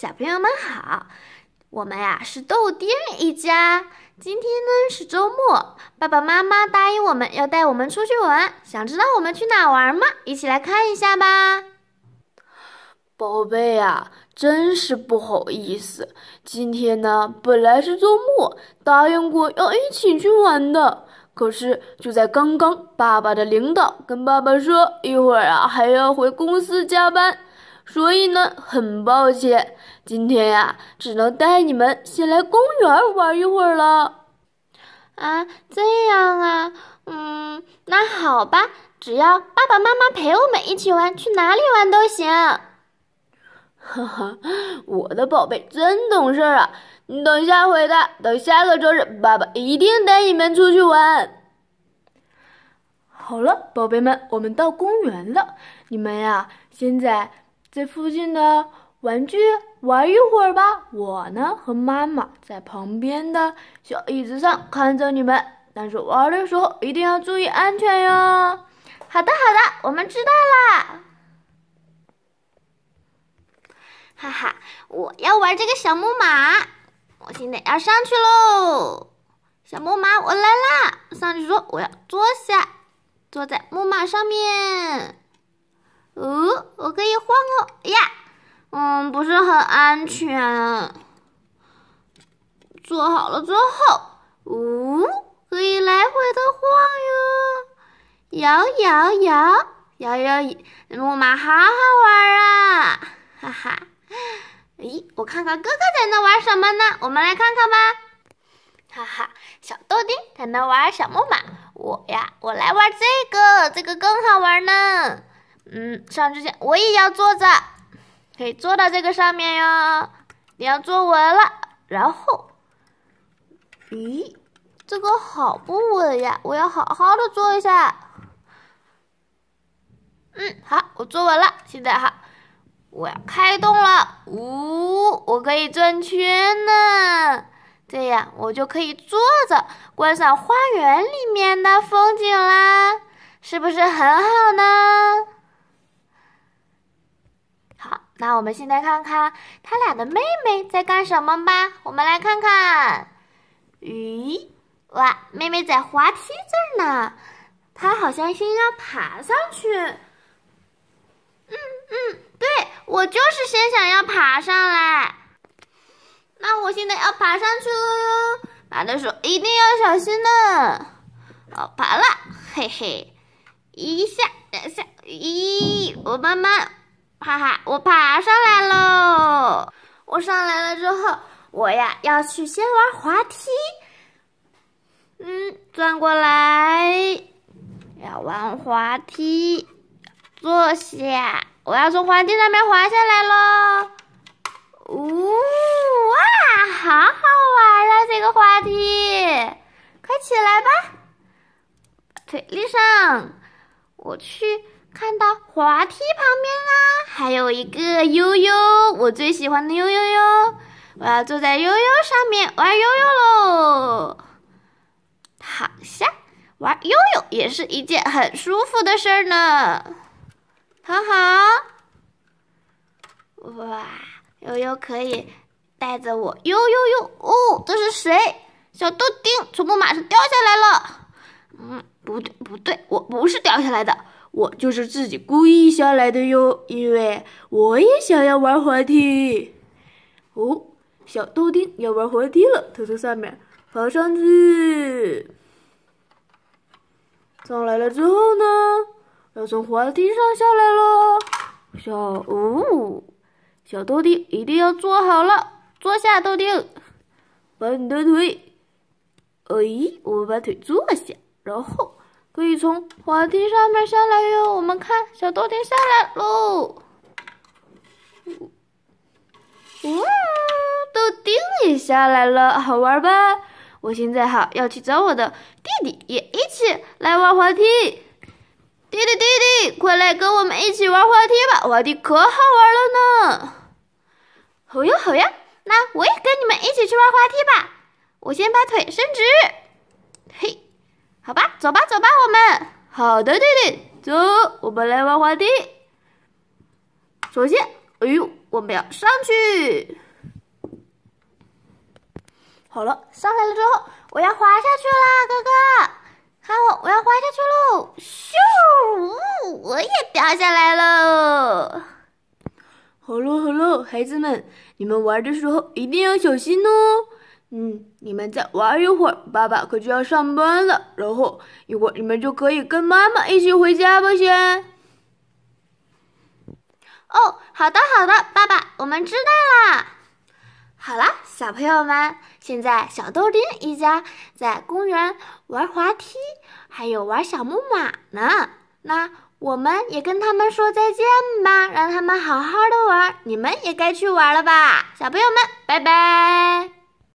小朋友们好，我们呀是豆丁一家。今天呢是周末，爸爸妈妈答应我们要带我们出去玩。想知道我们去哪玩吗？一起来看一下吧。宝贝呀，真是不好意思，今天呢本来是周末，答应过要一起去玩的，可是就在刚刚，爸爸的领导跟爸爸说，一会儿啊还要回公司加班，所以呢很抱歉。今天呀，只能带你们先来公园玩一会儿了。啊，这样啊，嗯，那好吧，只要爸爸妈妈陪我们一起玩，去哪里玩都行。哈哈，我的宝贝真懂事啊！你等下回的，等下个周日，爸爸一定带你们出去玩。好了，宝贝们，我们到公园了。你们呀，现在在附近的。玩具玩一会儿吧，我呢和妈妈在旁边的小椅子上看着你们，但是玩的时候一定要注意安全哟。好的好的，我们知道啦。哈哈，我要玩这个小木马，我现在要上去喽。小木马，我来啦！上去说我要坐下，坐在木马上面。哦，我可以晃哦，哎呀！嗯，不是很安全。坐好了之后，呜，可以来回的晃哟，摇摇摇摇摇，木马好好玩啊，哈哈。咦，我看看哥哥在那玩什么呢？我们来看看吧，哈哈，小豆丁在那玩小木马，我呀，我来玩这个，这个更好玩呢。嗯，上之前我也要坐着。可以坐到这个上面哟，你要坐稳了。然后，咦，这个好不稳呀！我要好好的坐一下。嗯，好，我坐稳了。现在哈，我要开动了。呜，我可以转圈呢，这样我就可以坐着观赏花园里面的风景啦，是不是很好呢？那我们现在看看他俩的妹妹在干什么吧。我们来看看，咦，哇，妹妹在滑梯这儿呢，她好像先要爬上去。嗯嗯，对，我就是先想要爬上来。那我现在要爬上去了哟，爬的时候一定要小心呢。好，爬了，嘿嘿，一下，等一下，咦，我慢慢。哈哈，我爬上来了！我上来了之后，我呀要去先玩滑梯。嗯，转过来，要玩滑梯，坐下，我要从滑梯上面滑下来喽！呜哇，好好玩啊这个滑梯！快起来吧，腿立上，我去看到滑梯旁边啦。还有一个悠悠，我最喜欢的悠悠哟！我要坐在悠悠上面玩悠悠喽。躺下玩悠悠也是一件很舒服的事儿呢。躺好，哇，悠悠可以带着我悠悠悠哦。这是谁？小豆丁从木马上掉下来了。嗯，不对不对，我不是掉下来的。我就是自己故意下来的哟，因为我也想要玩滑梯。哦，小豆丁要玩滑梯了，他从上面爬上去。上来了之后呢，要从滑梯上下来了。小哦，小豆丁一定要坐好了，坐下豆丁，把你的腿，哎，我们把腿坐下，然后。可以从滑梯上面下来哟，我们看小豆丁下来喽，呜，豆丁也下来了，好玩吧？我现在哈要去找我的弟弟，也一起来玩滑梯。弟弟弟弟，快来跟我们一起玩滑梯吧，滑梯可好玩了呢。好呀好呀，那我也跟你们一起去玩滑梯吧。我先把腿伸直，嘿。好吧，走吧，走吧，我们好的弟弟，走，我们来玩滑梯。首先，哎呦，我们要上去。好了，上来了之后，我要滑下去啦，哥哥，看我，我要滑下去喽！咻，我也掉下来了。好了好了，孩子们，你们玩的时候一定要小心哦。嗯，你们再玩一会儿，爸爸可就要上班了。然后一会儿你们就可以跟妈妈一起回家吧，先。哦，好的好的，爸爸，我们知道啦。好啦，小朋友们，现在小豆丁一家在公园玩滑梯，还有玩小木马呢。那我们也跟他们说再见吧，让他们好好的玩。你们也该去玩了吧，小朋友们，拜拜。